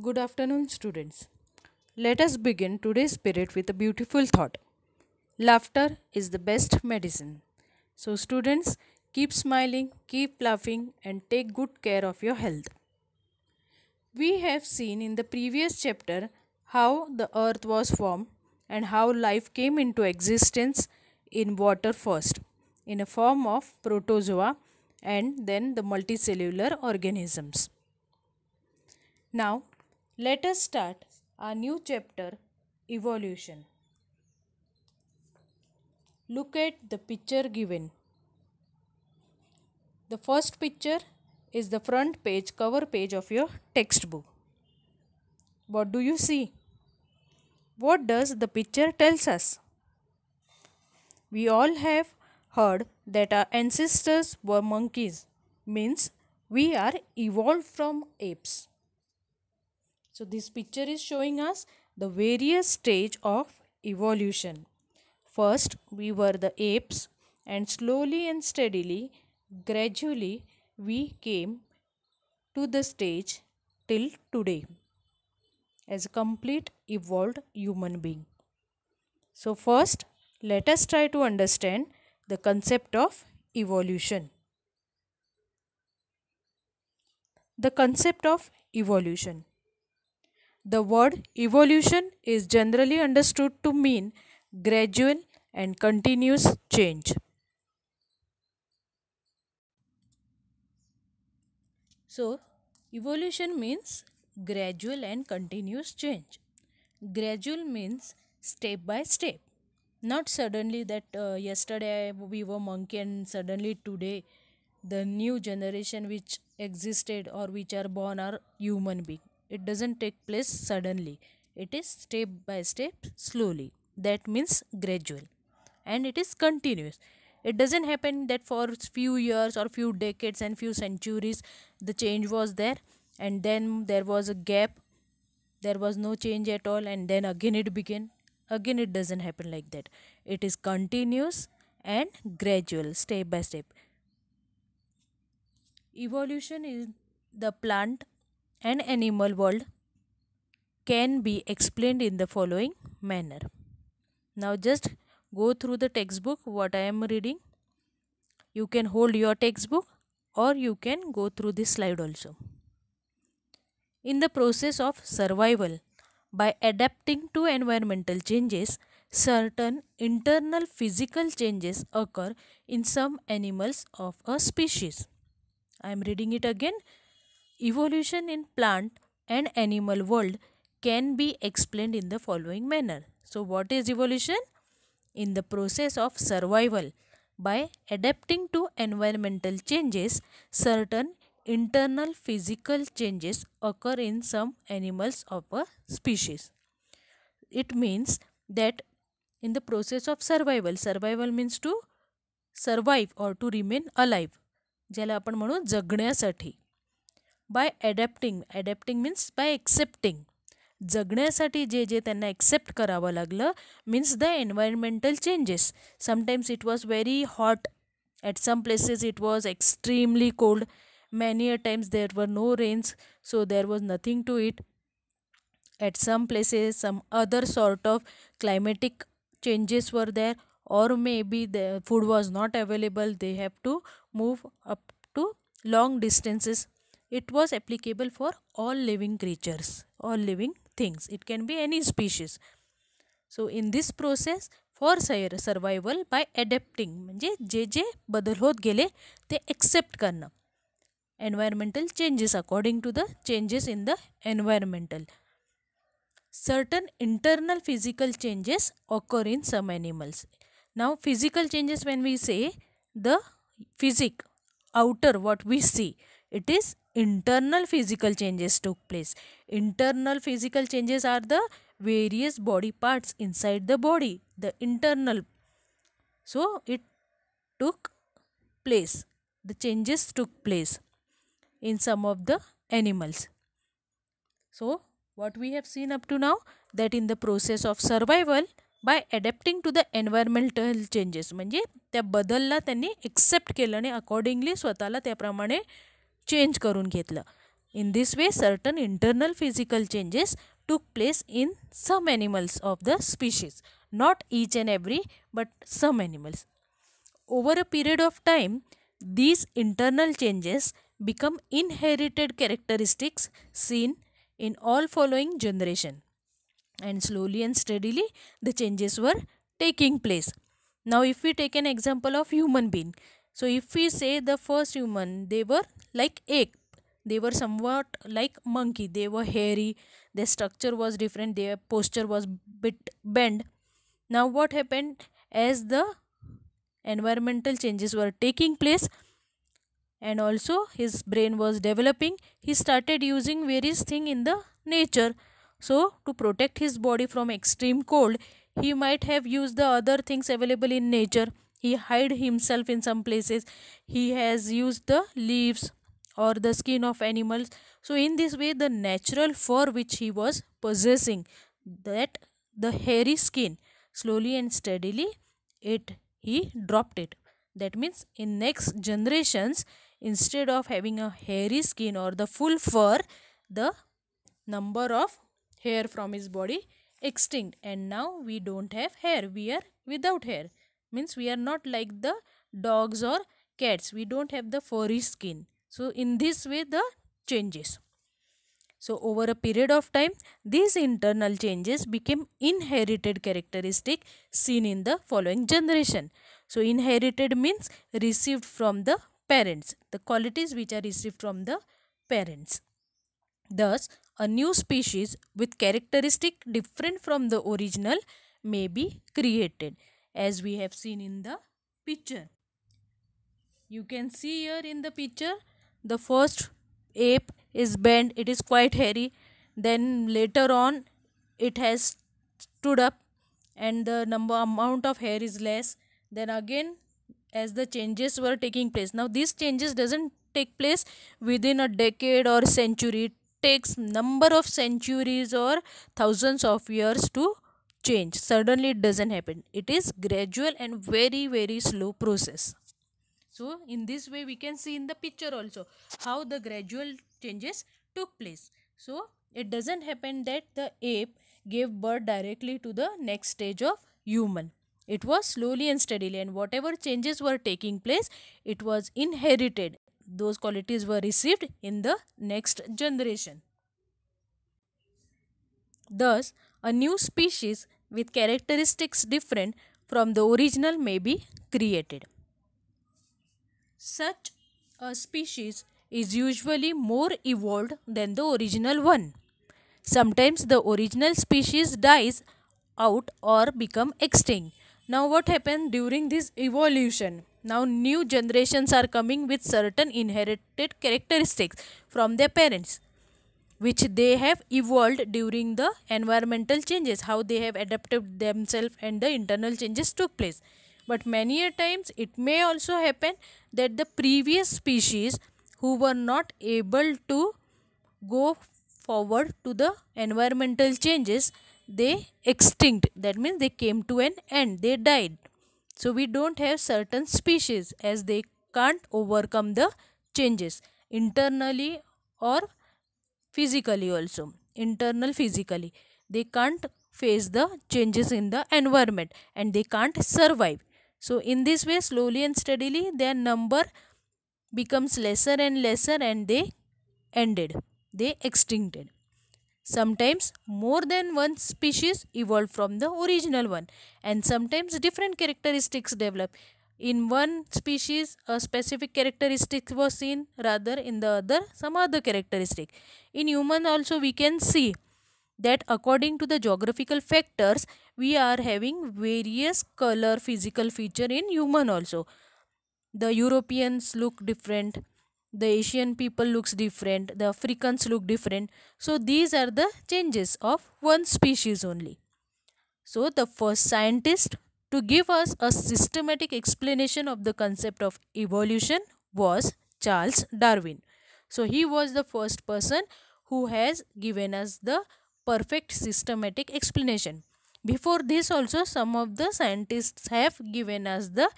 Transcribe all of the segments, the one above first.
Good afternoon, students. Let us begin today's spirit with a beautiful thought. Laughter is the best medicine. So, students, keep smiling, keep laughing, and take good care of your health. We have seen in the previous chapter how the earth was formed and how life came into existence in water first, in a form of protozoa and then the multicellular organisms. Now, let us start our new chapter Evolution. Look at the picture given. The first picture is the front page, cover page of your textbook. What do you see? What does the picture tells us? We all have heard that our ancestors were monkeys, means we are evolved from apes. So this picture is showing us the various stage of evolution. First, we were the apes and slowly and steadily, gradually, we came to the stage till today as a complete evolved human being. So first, let us try to understand the concept of evolution. The concept of evolution. The word evolution is generally understood to mean gradual and continuous change. So, evolution means gradual and continuous change. Gradual means step by step. Not suddenly that uh, yesterday we were monkey and suddenly today the new generation which existed or which are born are human being it doesn't take place suddenly it is step by step slowly that means gradual and it is continuous it doesn't happen that for few years or few decades and few centuries the change was there and then there was a gap there was no change at all and then again it began again it doesn't happen like that it is continuous and gradual step by step evolution is the plant and animal world can be explained in the following manner. Now just go through the textbook what I am reading. You can hold your textbook or you can go through this slide also. In the process of survival, by adapting to environmental changes, certain internal physical changes occur in some animals of a species. I am reading it again. Evolution in plant and animal world can be explained in the following manner. So what is evolution? In the process of survival by adapting to environmental changes, certain internal physical changes occur in some animals of a species. It means that in the process of survival, survival means to survive or to remain alive. ज्याला आपण म्हणू जगण्यासाठी by adapting, adapting means by accepting. जगण्यासाठी जे जे त्यांना accept करावं लागलं means the environmental changes sometimes it was very hot at some places it many times there were no rains so there was nothing to eat at some places some other sort of climatic changes were there or maybe the food was not available they have to move up to long distances it was applicable for all living creatures, all living things. It can be any species. So, in this process, for sure survival by adapting म्हणजे जे जे बदल होत गेले ते accept करणं environmental changes according to the changes in the environmental certain internal physical changes occur in some animals now physical changes when we say the physic outer what we see it is internal physical changes took place. Internal physical changes are the various body parts inside the body, the internal. So it took place. The changes took place in some of the animals. So what we have seen up to now that in the process of survival adapting to the environmental changes. Changes म्हणजे त्या बदलला त्यांनी accept केलं आणि accordingly स्वतःला त्याप्रमाणे change करून घेतलं in this way certain internal physical changes took place in some animals of the species not each and every but some animals over a period of time these internal changes become inherited characteristics seen in all following generation and slowly and steadily the changes were taking place now if we take an example of human being so if we say the first human, they were like ape. They were somewhat like monkey. They were hairy. Their structure was different. Their posture was bit bent. Now what happened as the environmental changes were taking place and also his brain was developing. He started using various things in the nature. So to protect his body from extreme cold, he might have used the other things available in nature he hide himself in some places he has used the leaves or the skin of animals so in this way the natural fur which he was possessing that the hairy skin slowly and steadily it he dropped it that means in next generations instead of having a hairy skin or the full fur the number of hair from his body extinct and now we don't have hair we are without hair means we are not like the dogs or cats we don't have the furry skin so in this way the changes so over a period of time these internal changes became inherited characteristic seen in the following generation so inherited means received from the parents the qualities which are received from the parents thus a new species with characteristic different from the original may be created as we have seen in the picture. You can see here in the picture the first ape is bent it is quite hairy then later on it has stood up and the number amount of hair is less then again as the changes were taking place now these changes doesn't take place within a decade or century it takes number of centuries or thousands of years to change suddenly it doesn't happen it is gradual and very very slow process so in this way we can see in the picture also how the gradual changes took place so it doesn't happen that the ape gave birth directly to the next stage of human it was slowly and steadily and whatever changes were taking place it was inherited those qualities were received in the next generation thus a new species with characteristics different from the original may be created. Such a species is usually more evolved than the original one. Sometimes the original species dies out or become extinct. Now what happened during this evolution? Now new generations are coming with certain inherited characteristics from their parents which they have evolved during the environmental changes, how they have adapted themselves and the internal changes took place. But many a times it may also happen that the previous species who were not able to go forward to the environmental changes, they extinct. That means they came to an end, they died. So we don't have certain species as they can't overcome the changes internally or physically also internal physically they can't face the changes in the environment and they can't survive so in this way slowly and steadily their number becomes lesser and lesser and they ended they extincted sometimes more than one species evolved from the original one and sometimes different characteristics develop in one species a specific characteristic was seen rather in the other some other characteristic in human also we can see that according to the geographical factors we are having various color physical feature in human also the europeans look different the asian people looks different the africans look different so these are the changes of one species only so the first scientist to give us a systematic explanation of the concept of evolution was Charles Darwin. So he was the first person who has given us the perfect systematic explanation. Before this also some of the scientists have given us the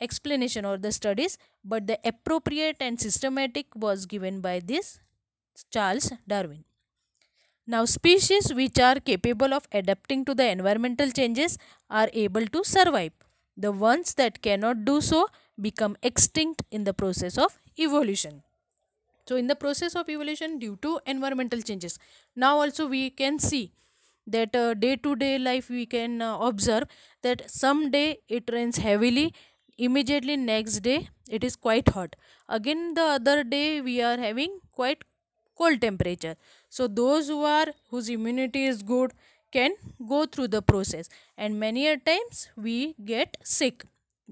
explanation or the studies but the appropriate and systematic was given by this Charles Darwin. Now species which are capable of adapting to the environmental changes are able to survive. The ones that cannot do so become extinct in the process of evolution. So in the process of evolution due to environmental changes. Now also we can see that uh, day to day life we can uh, observe that some day it rains heavily immediately next day it is quite hot again the other day we are having quite cold temperature so those who are whose immunity is good can go through the process and many a times we get sick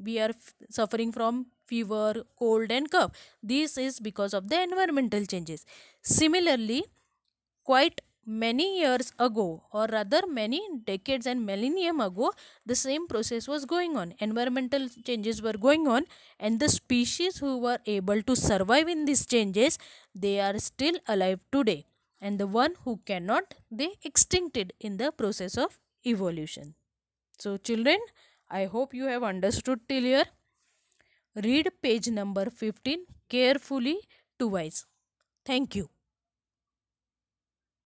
we are suffering from fever cold and cough this is because of the environmental changes similarly quite many years ago or rather many decades and millennium ago the same process was going on environmental changes were going on and the species who were able to survive in these changes they are still alive today and the one who cannot they extincted in the process of evolution so children i hope you have understood till here read page number 15 carefully twice thank you